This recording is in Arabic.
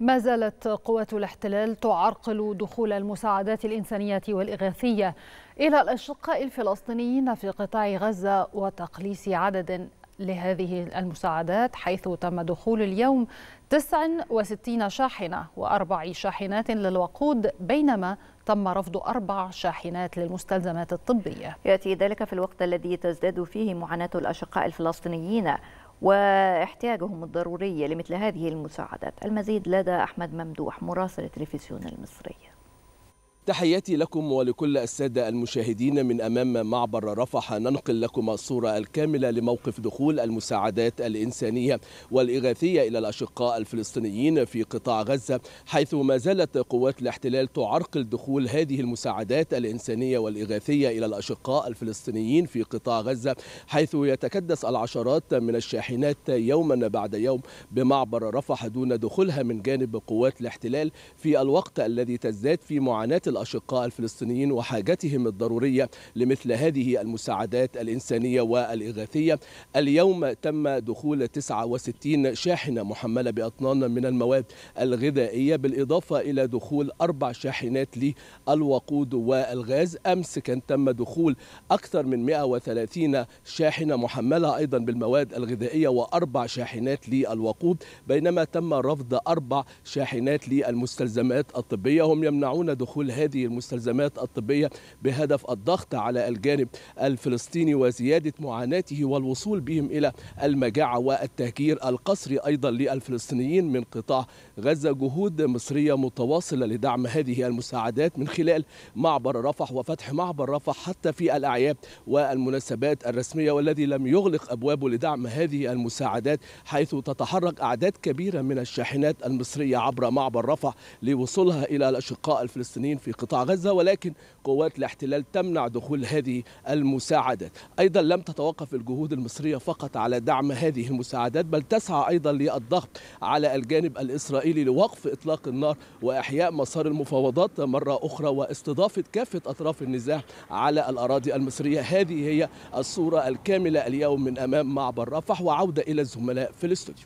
ما زالت قوات الاحتلال تعرقل دخول المساعدات الإنسانية والإغاثية إلى الأشقاء الفلسطينيين في قطاع غزة وتقليص عدد لهذه المساعدات حيث تم دخول اليوم 69 شاحنة وأربع شاحنات للوقود بينما تم رفض أربع شاحنات للمستلزمات الطبية يأتي ذلك في الوقت الذي تزداد فيه معاناة الأشقاء الفلسطينيين واحتياجهم الضروري لمثل هذه المساعدات المزيد لدى أحمد ممدوح مراسل التلفزيون المصري تحياتي لكم ولكل السادة المشاهدين من أمام معبر رفح ننقل لكم الصورة الكاملة لموقف دخول المساعدات الإنسانية والإغاثية إلى الأشقاء الفلسطينيين في قطاع غزة حيث ما زالت قوات الاحتلال تعرقل دخول هذه المساعدات الإنسانية والإغاثية إلى الأشقاء الفلسطينيين في قطاع غزة حيث يتكدس العشرات من الشاحنات يوما بعد يوم بمعبر رفح دون دخولها من جانب قوات الاحتلال في الوقت الذي تزداد في معاناة الأشقاء الفلسطينيين وحاجتهم الضرورية لمثل هذه المساعدات الإنسانية والإغاثية اليوم تم دخول 69 شاحنة محملة بأطنان من المواد الغذائية بالإضافة إلى دخول أربع شاحنات للوقود والغاز أمس كان تم دخول أكثر من 130 شاحنة محملة أيضا بالمواد الغذائية وأربع شاحنات للوقود بينما تم رفض أربع شاحنات للمستلزمات الطبية هم يمنعون دخول هذه المستلزمات الطبية بهدف الضغط على الجانب الفلسطيني وزيادة معاناته والوصول بهم إلى المجاعة والتهجير القسري أيضا للفلسطينيين من قطاع غزة جهود مصرية متواصلة لدعم هذه المساعدات من خلال معبر رفح وفتح معبر رفح حتى في الأعياد والمناسبات الرسمية والذي لم يغلق أبوابه لدعم هذه المساعدات حيث تتحرك أعداد كبيرة من الشاحنات المصرية عبر معبر رفح لوصولها إلى الأشقاء الفلسطينيين في في قطاع غزة ولكن قوات الاحتلال تمنع دخول هذه المساعدات أيضا لم تتوقف الجهود المصرية فقط على دعم هذه المساعدات بل تسعى أيضا للضغط على الجانب الإسرائيلي لوقف إطلاق النار وإحياء مسار المفاوضات مرة أخرى واستضافة كافة أطراف النزاع على الأراضي المصرية هذه هي الصورة الكاملة اليوم من أمام معبر رفح وعودة إلى الزملاء في الاستوديو